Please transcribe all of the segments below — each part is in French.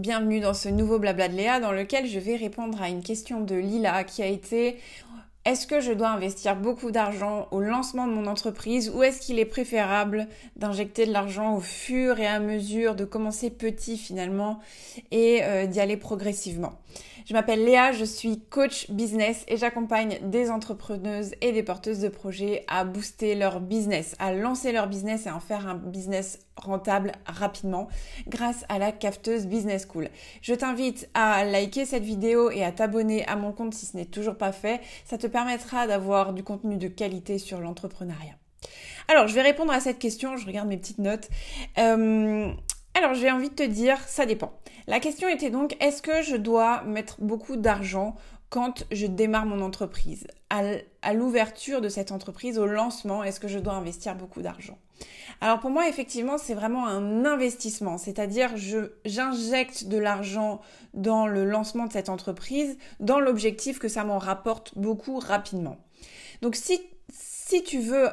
Bienvenue dans ce nouveau Blabla de Léa dans lequel je vais répondre à une question de Lila qui a été est-ce que je dois investir beaucoup d'argent au lancement de mon entreprise ou est-ce qu'il est préférable d'injecter de l'argent au fur et à mesure, de commencer petit finalement et euh, d'y aller progressivement Je m'appelle Léa, je suis coach business et j'accompagne des entrepreneuses et des porteuses de projets à booster leur business, à lancer leur business et à en faire un business rentable rapidement grâce à la cafeteuse Business School. Je t'invite à liker cette vidéo et à t'abonner à mon compte si ce n'est toujours pas fait. Ça te permettra d'avoir du contenu de qualité sur l'entrepreneuriat Alors, je vais répondre à cette question, je regarde mes petites notes. Euh, alors, j'ai envie de te dire, ça dépend. La question était donc, est-ce que je dois mettre beaucoup d'argent quand je démarre mon entreprise, à l'ouverture de cette entreprise, au lancement, est-ce que je dois investir beaucoup d'argent Alors pour moi, effectivement, c'est vraiment un investissement, c'est-à-dire j'injecte de l'argent dans le lancement de cette entreprise, dans l'objectif que ça m'en rapporte beaucoup rapidement. Donc si, si tu veux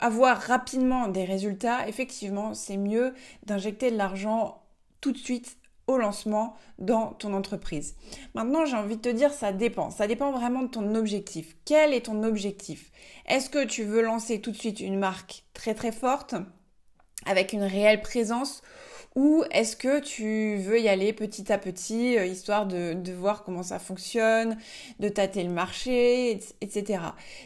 avoir rapidement des résultats, effectivement, c'est mieux d'injecter de l'argent tout de suite au lancement dans ton entreprise. Maintenant, j'ai envie de te dire, ça dépend. Ça dépend vraiment de ton objectif. Quel est ton objectif Est-ce que tu veux lancer tout de suite une marque très très forte avec une réelle présence ou est-ce que tu veux y aller petit à petit, euh, histoire de, de voir comment ça fonctionne, de tâter le marché, etc.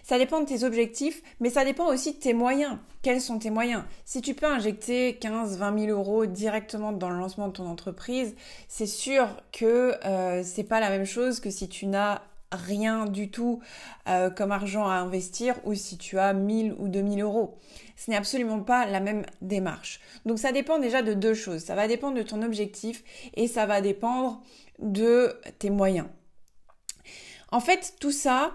Ça dépend de tes objectifs, mais ça dépend aussi de tes moyens. Quels sont tes moyens Si tu peux injecter 15, 20 000 euros directement dans le lancement de ton entreprise, c'est sûr que ce euh, c'est pas la même chose que si tu n'as rien du tout euh, comme argent à investir ou si tu as 1000 ou 2000 euros. Ce n'est absolument pas la même démarche. Donc ça dépend déjà de deux choses. Ça va dépendre de ton objectif et ça va dépendre de tes moyens. En fait, tout ça,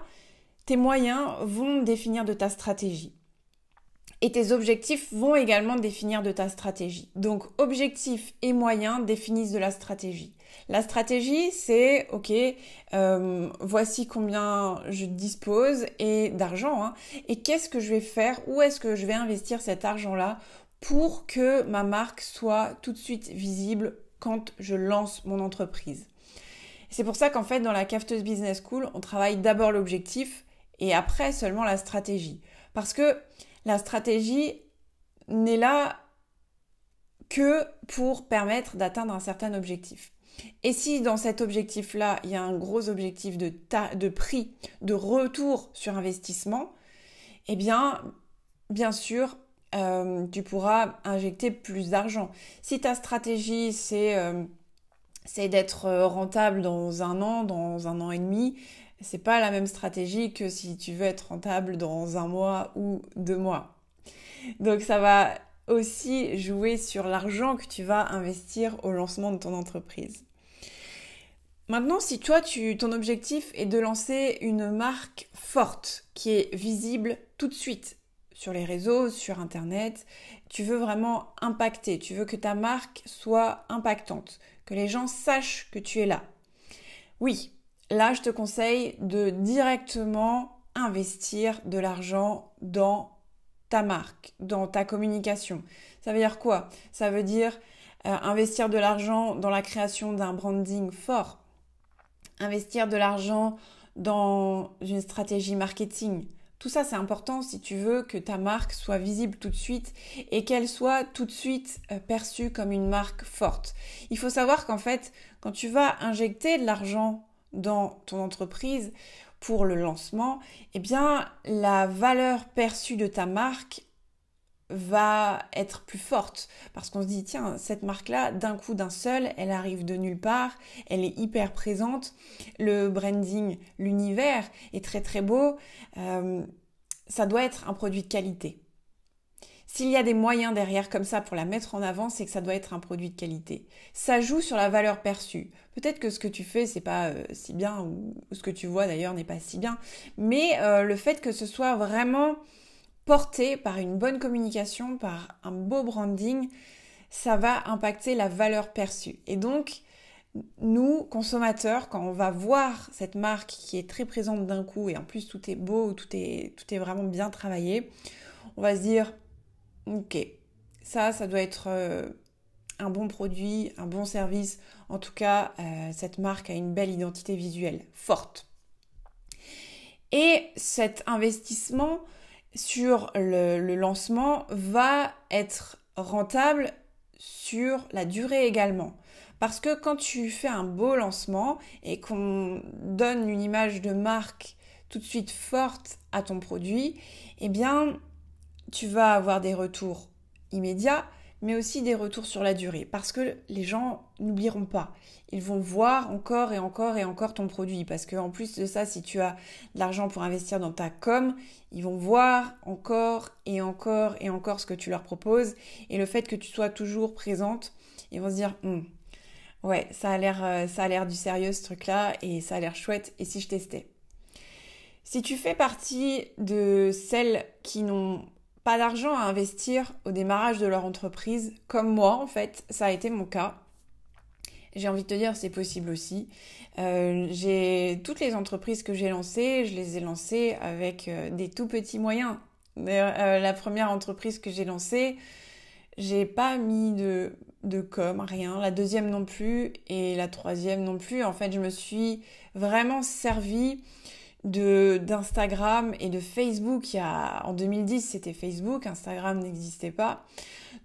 tes moyens vont définir de ta stratégie. Et tes objectifs vont également définir de ta stratégie. Donc objectifs et moyens définissent de la stratégie. La stratégie, c'est, ok, euh, voici combien je dispose et d'argent, hein. et qu'est-ce que je vais faire, où est-ce que je vais investir cet argent-là pour que ma marque soit tout de suite visible quand je lance mon entreprise. C'est pour ça qu'en fait, dans la Cafteuse Business School, on travaille d'abord l'objectif et après seulement la stratégie. Parce que la stratégie n'est là que pour permettre d'atteindre un certain objectif. Et si dans cet objectif-là, il y a un gros objectif de, de prix, de retour sur investissement, eh bien, bien sûr, euh, tu pourras injecter plus d'argent. Si ta stratégie, c'est euh, c'est d'être euh, rentable dans un an, dans un an et demi, c'est pas la même stratégie que si tu veux être rentable dans un mois ou deux mois. Donc ça va aussi jouer sur l'argent que tu vas investir au lancement de ton entreprise. Maintenant, si toi, tu, ton objectif est de lancer une marque forte qui est visible tout de suite sur les réseaux, sur Internet, tu veux vraiment impacter, tu veux que ta marque soit impactante, que les gens sachent que tu es là. Oui, là, je te conseille de directement investir de l'argent dans ta marque, dans ta communication. Ça veut dire quoi Ça veut dire euh, investir de l'argent dans la création d'un branding fort, investir de l'argent dans une stratégie marketing. Tout ça, c'est important si tu veux que ta marque soit visible tout de suite et qu'elle soit tout de suite euh, perçue comme une marque forte. Il faut savoir qu'en fait, quand tu vas injecter de l'argent dans ton entreprise pour le lancement, eh bien la valeur perçue de ta marque va être plus forte parce qu'on se dit tiens cette marque là d'un coup d'un seul elle arrive de nulle part elle est hyper présente le branding l'univers est très très beau euh, ça doit être un produit de qualité s'il y a des moyens derrière comme ça pour la mettre en avant, c'est que ça doit être un produit de qualité. Ça joue sur la valeur perçue. Peut-être que ce que tu fais, c'est pas euh, si bien, ou, ce que tu vois d'ailleurs n'est pas si bien, mais euh, le fait que ce soit vraiment porté par une bonne communication, par un beau branding, ça va impacter la valeur perçue. Et donc, nous, consommateurs, quand on va voir cette marque qui est très présente d'un coup, et en plus tout est beau, tout est, tout est vraiment bien travaillé, on va se dire, Ok, ça, ça doit être euh, un bon produit, un bon service. En tout cas, euh, cette marque a une belle identité visuelle forte. Et cet investissement sur le lancement va être rentable sur la durée également. Parce que quand tu fais un beau lancement et qu'on donne une image de marque tout de suite forte à ton produit, eh bien, tu vas avoir des retours immédiats, mais aussi des retours sur la durée, parce que les gens n'oublieront pas. Ils vont voir encore et encore et encore ton produit, parce qu'en plus de ça, si tu as de l'argent pour investir dans ta com, ils vont voir encore et encore et encore ce que tu leur proposes, et le fait que tu sois toujours présente, ils vont se dire, hum, ouais, ça a l'air, euh, ça a l'air du sérieux ce truc-là, et ça a l'air chouette, et si je testais. Si tu fais partie de celles qui n'ont pas d'argent à investir au démarrage de leur entreprise, comme moi en fait, ça a été mon cas. J'ai envie de te dire, c'est possible aussi. Euh, j'ai toutes les entreprises que j'ai lancées, je les ai lancées avec euh, des tout petits moyens. Euh, la première entreprise que j'ai lancée, j'ai pas mis de, de com, rien. La deuxième non plus et la troisième non plus. En fait, je me suis vraiment servie d'Instagram et de Facebook. Il en 2010, c'était Facebook, Instagram n'existait pas.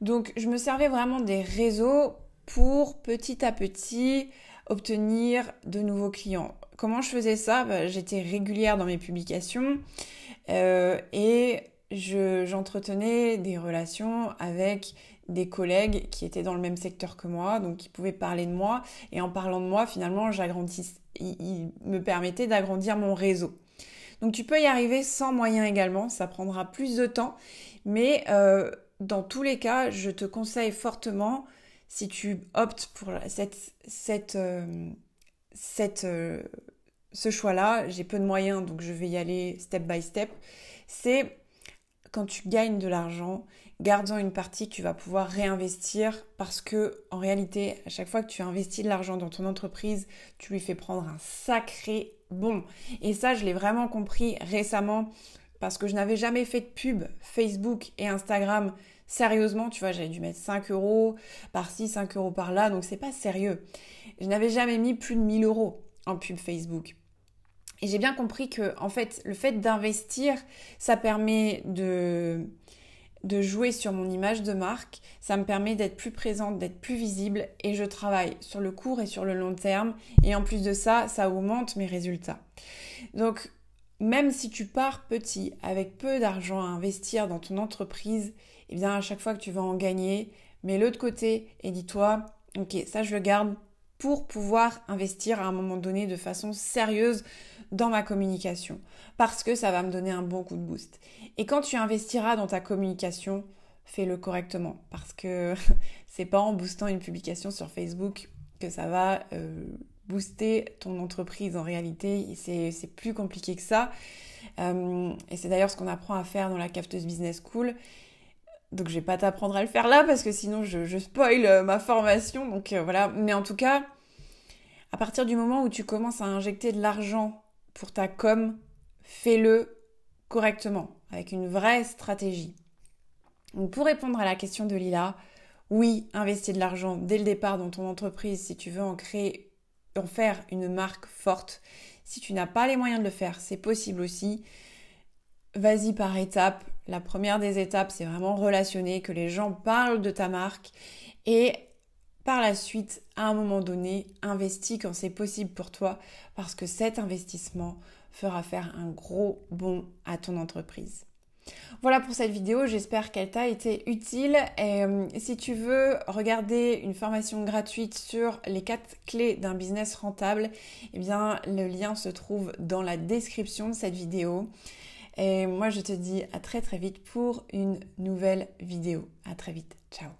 Donc je me servais vraiment des réseaux pour petit à petit obtenir de nouveaux clients. Comment je faisais ça bah, J'étais régulière dans mes publications euh, et j'entretenais des relations avec des collègues qui étaient dans le même secteur que moi, donc qui pouvaient parler de moi. Et en parlant de moi, finalement, j'agrandis, il, me permettaient d'agrandir mon réseau. Donc tu peux y arriver sans moyens également, ça prendra plus de temps, mais euh, dans tous les cas, je te conseille fortement, si tu optes pour euh, euh, ce choix-là, j'ai peu de moyens, donc je vais y aller step by step, c'est quand tu gagnes de l'argent gardant une partie que tu vas pouvoir réinvestir parce que en réalité, à chaque fois que tu investis de l'argent dans ton entreprise, tu lui fais prendre un sacré bon. Et ça, je l'ai vraiment compris récemment parce que je n'avais jamais fait de pub Facebook et Instagram. Sérieusement, tu vois, j'avais dû mettre 5 euros par-ci, 5 euros par-là, donc c'est pas sérieux. Je n'avais jamais mis plus de 1000 euros en pub Facebook. Et j'ai bien compris que, en fait, le fait d'investir, ça permet de, de jouer sur mon image de marque. Ça me permet d'être plus présente, d'être plus visible et je travaille sur le court et sur le long terme. Et en plus de ça, ça augmente mes résultats. Donc, même si tu pars petit, avec peu d'argent à investir dans ton entreprise, eh bien à chaque fois que tu vas en gagner, mets l'autre côté et dis-toi, ok, ça je le garde pour pouvoir investir à un moment donné de façon sérieuse dans ma communication. Parce que ça va me donner un bon coup de boost. Et quand tu investiras dans ta communication, fais-le correctement. Parce que c'est pas en boostant une publication sur Facebook que ça va euh, booster ton entreprise en réalité. C'est plus compliqué que ça. Euh, et c'est d'ailleurs ce qu'on apprend à faire dans la Cafteuse Business School. Donc je vais pas t'apprendre à le faire là parce que sinon je, spoil euh, ma formation. Donc euh, voilà. Mais en tout cas, à partir du moment où tu commences à injecter de l'argent pour ta com, fais-le correctement, avec une vraie stratégie. Donc pour répondre à la question de Lila, oui, investir de l'argent dès le départ dans ton entreprise si tu veux en créer, en faire une marque forte. Si tu n'as pas les moyens de le faire, c'est possible aussi. Vas-y par étapes, la première des étapes, c'est vraiment relationner, que les gens parlent de ta marque et par la suite, à un moment donné, investis quand c'est possible pour toi parce que cet investissement fera faire un gros bond à ton entreprise. Voilà pour cette vidéo, j'espère qu'elle t'a été utile. Et, euh, si tu veux regarder une formation gratuite sur les quatre clés d'un business rentable, eh bien le lien se trouve dans la description de cette vidéo. Et moi, je te dis à très très vite pour une nouvelle vidéo. À très vite. Ciao.